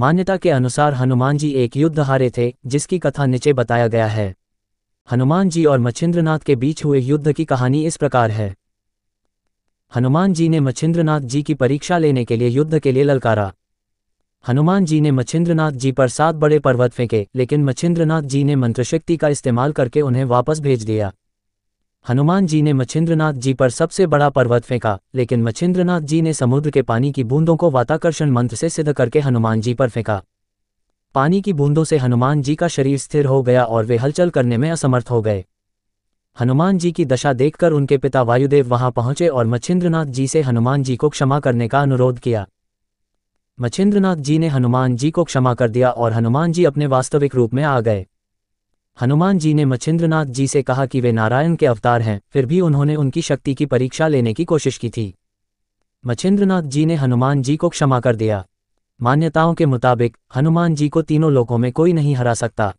मान्यता के अनुसार हनुमान जी एक युद्ध हारे थे जिसकी कथा नीचे बताया गया है हनुमान जी और मच्छिंद्रनाथ के बीच हुए युद्ध की कहानी इस प्रकार है हनुमान जी ने मच्छिंद्रनाथ जी की परीक्षा लेने के लिए युद्ध के लिए ललकारा हनुमान जी ने मच्छिंद्रनाथ जी पर सात बड़े पर्वत फेंके लेकिन मच्छिंद्रनाथ जी ने मंत्रशक्ति का इस्तेमाल करके उन्हें वापस भेज दिया हनुमान जी ने मच्छिंद्रनाथ जी पर सबसे बड़ा पर्वत फेंका लेकिन मच्छिंद्रनाथ जी ने समुद्र के पानी की बूंदों को वाताकर्षण मंत्र से सिद्ध करके हनुमान जी पर फेंका पानी की बूंदों से हनुमान जी का शरीर स्थिर हो गया और वे हलचल करने में असमर्थ हो गए हनुमान जी की दशा देखकर उनके पिता वायुदेव वहां पहुंचे और मच्छिंद्रनाथ जी से हनुमान जी को क्षमा करने का अनुरोध किया मच्छिंद्रनाथ जी ने हनुमान जी को क्षमा कर दिया और हनुमान जी अपने वास्तविक रूप में आ गए हनुमान जी ने मच्छिन्द्रनाथ जी से कहा कि वे नारायण के अवतार हैं फिर भी उन्होंने उनकी शक्ति की परीक्षा लेने की कोशिश की थी मच्छिन्द्रनाथ जी ने हनुमान जी को क्षमा कर दिया मान्यताओं के मुताबिक हनुमान जी को तीनों लोकों में कोई नहीं हरा सकता